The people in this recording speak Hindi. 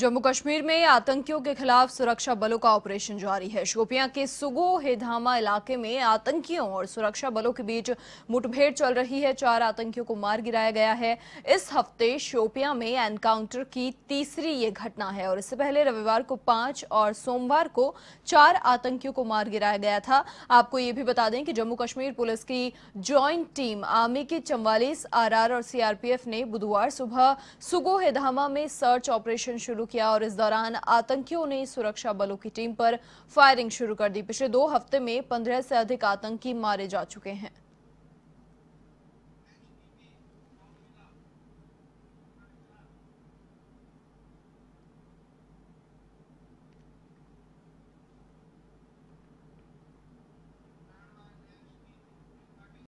जम्मू कश्मीर में आतंकियों के खिलाफ सुरक्षा बलों का ऑपरेशन जारी है शोपियां के सुगो हेधामा इलाके में आतंकियों और सुरक्षा बलों के बीच मुठभेड़ चल रही है चार आतंकियों को मार गिराया गया है इस हफ्ते शोपियां में एनकाउंटर की तीसरी ये घटना है और इससे पहले रविवार को पांच और सोमवार को चार आतंकियों को मार गिराया गया था आपको ये भी बता दें कि जम्मू कश्मीर पुलिस की ज्वाइंट टीम आर्मी की चौवालीस आर और सीआरपीएफ ने बुधवार सुबह सुगो हेधामा में सर्च ऑपरेशन शुरू शुरू किया और इस दौरान आतंकियों ने सुरक्षा बलों की टीम पर फायरिंग शुरू कर दी पिछले दो हफ्ते में पंद्रह से अधिक आतंकी मारे जा चुके हैं